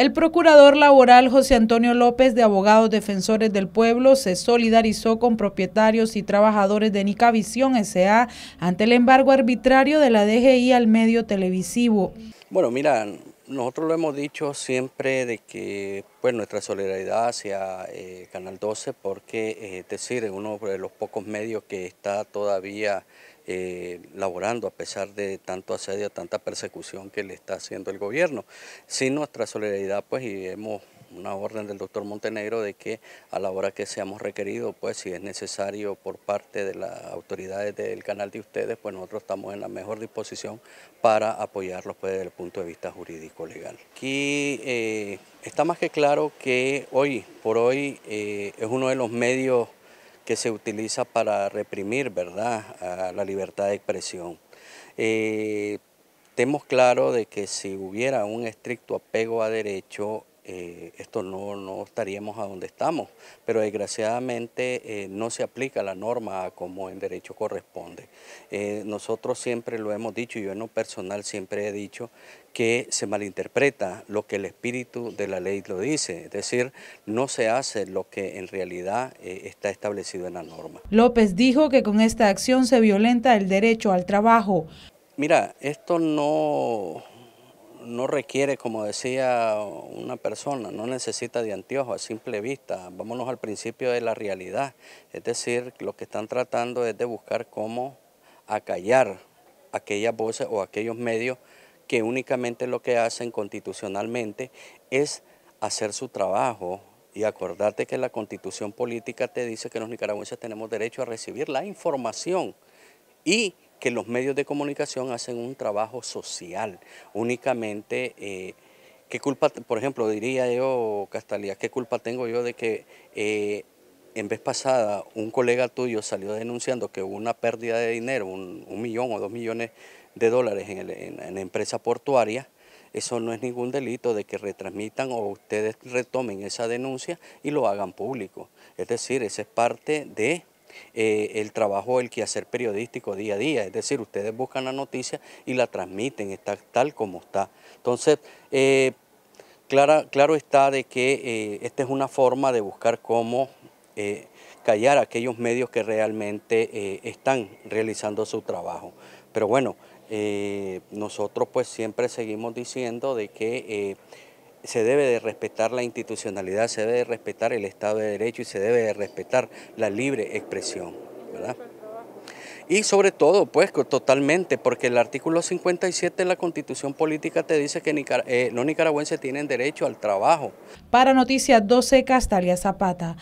El procurador laboral José Antonio López de Abogados Defensores del Pueblo se solidarizó con propietarios y trabajadores de Nicavisión S.A. ante el embargo arbitrario de la DGI al medio televisivo. Bueno, mira, nosotros lo hemos dicho siempre de que pues, nuestra solidaridad hacia eh, Canal 12 porque, eh, es decir, uno de los pocos medios que está todavía eh, laborando a pesar de tanto asedio, tanta persecución que le está haciendo el gobierno. Sin nuestra solidaridad, pues, y hemos una orden del doctor Montenegro de que a la hora que seamos requeridos, pues si es necesario por parte de las autoridades del canal de ustedes, pues nosotros estamos en la mejor disposición para apoyarlos pues, desde el punto de vista jurídico legal. Aquí eh, está más que claro que hoy por hoy eh, es uno de los medios que se utiliza para reprimir ¿verdad? A la libertad de expresión. Eh, claro de que si hubiera un estricto apego a derecho, eh, esto no, estaríamos a donde estamos, pero desgraciadamente eh, no se aplica la norma como en derecho corresponde. Eh, nosotros siempre lo hemos dicho, yo en lo personal siempre he dicho que se malinterpreta lo que el espíritu de la ley lo dice, es decir, no se hace lo que en realidad está establecido en la norma. López dijo que con esta acción se violenta el derecho al trabajo. Mira, esto no, no requiere, como decía una persona, no necesita de anteojos a simple vista. Vámonos al principio de la realidad. Es decir, lo que están tratando es de buscar cómo acallar aquellas voces o aquellos medios que únicamente lo que hacen constitucionalmente es hacer su trabajo. Y acordarte que la constitución política te dice que los nicaragüenses tenemos derecho a recibir la información y que los medios de comunicación hacen un trabajo social, únicamente... Eh, ¿Qué culpa, por ejemplo, diría yo, Castalía, qué culpa tengo yo de que eh, en vez pasada un colega tuyo salió denunciando que hubo una pérdida de dinero, un, millón o dos millones de dólares en, la empresa portuaria? Eso no es ningún delito de que retransmitan o ustedes retomen esa denuncia y lo hagan público. Es decir, esa es parte de eh, el trabajo, el quehacer periodístico día a día. Es decir, ustedes buscan la noticia y la transmiten, está tal como está. Entonces, eh, claro está de que eh, esta es una forma de buscar cómo callar a aquellos medios que realmente están realizando su trabajo. Pero bueno, nosotros pues siempre seguimos diciendo de que se debe de respetar la institucionalidad, se debe de respetar el Estado de Derecho y se debe de respetar la libre expresión. Y sobre todo, pues totalmente, porque el artículo 57 de la Constitución Política te dice que eh, no los nicaragüenses tienen derecho al trabajo. Para Noticias 12, Castalia Zapata.